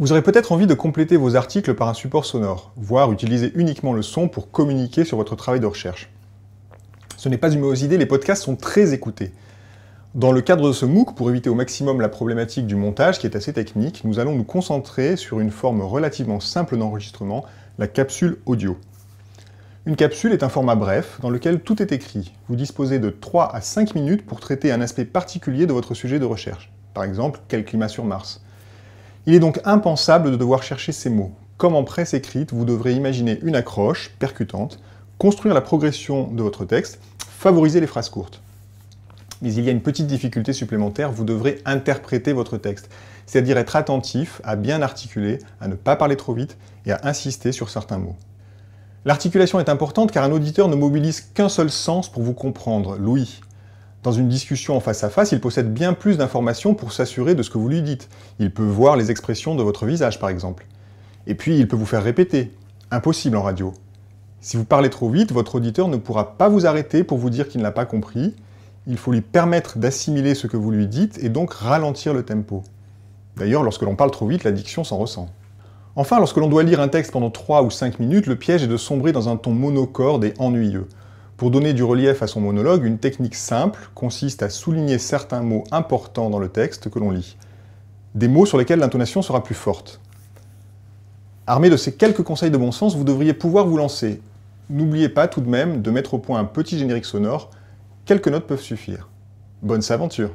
Vous aurez peut-être envie de compléter vos articles par un support sonore, voire utiliser uniquement le son pour communiquer sur votre travail de recherche. Ce n'est pas une mauvaise idée, les podcasts sont très écoutés. Dans le cadre de ce MOOC, pour éviter au maximum la problématique du montage qui est assez technique, nous allons nous concentrer sur une forme relativement simple d'enregistrement, la capsule audio. Une capsule est un format bref dans lequel tout est écrit. Vous disposez de 3 à 5 minutes pour traiter un aspect particulier de votre sujet de recherche. Par exemple, quel climat sur Mars il est donc impensable de devoir chercher ces mots. Comme en presse écrite, vous devrez imaginer une accroche percutante, construire la progression de votre texte, favoriser les phrases courtes. Mais il y a une petite difficulté supplémentaire, vous devrez interpréter votre texte, c'est-à-dire être attentif à bien articuler, à ne pas parler trop vite et à insister sur certains mots. L'articulation est importante car un auditeur ne mobilise qu'un seul sens pour vous comprendre, l'ouïe. Dans une discussion en face à face, il possède bien plus d'informations pour s'assurer de ce que vous lui dites. Il peut voir les expressions de votre visage, par exemple. Et puis, il peut vous faire répéter. Impossible en radio. Si vous parlez trop vite, votre auditeur ne pourra pas vous arrêter pour vous dire qu'il n'a pas compris. Il faut lui permettre d'assimiler ce que vous lui dites et donc ralentir le tempo. D'ailleurs, lorsque l'on parle trop vite, la diction s'en ressent. Enfin, lorsque l'on doit lire un texte pendant 3 ou 5 minutes, le piège est de sombrer dans un ton monocorde et ennuyeux. Pour donner du relief à son monologue, une technique simple consiste à souligner certains mots importants dans le texte que l'on lit, des mots sur lesquels l'intonation sera plus forte. Armé de ces quelques conseils de bon sens, vous devriez pouvoir vous lancer. N'oubliez pas tout de même de mettre au point un petit générique sonore, quelques notes peuvent suffire. Bonne aventure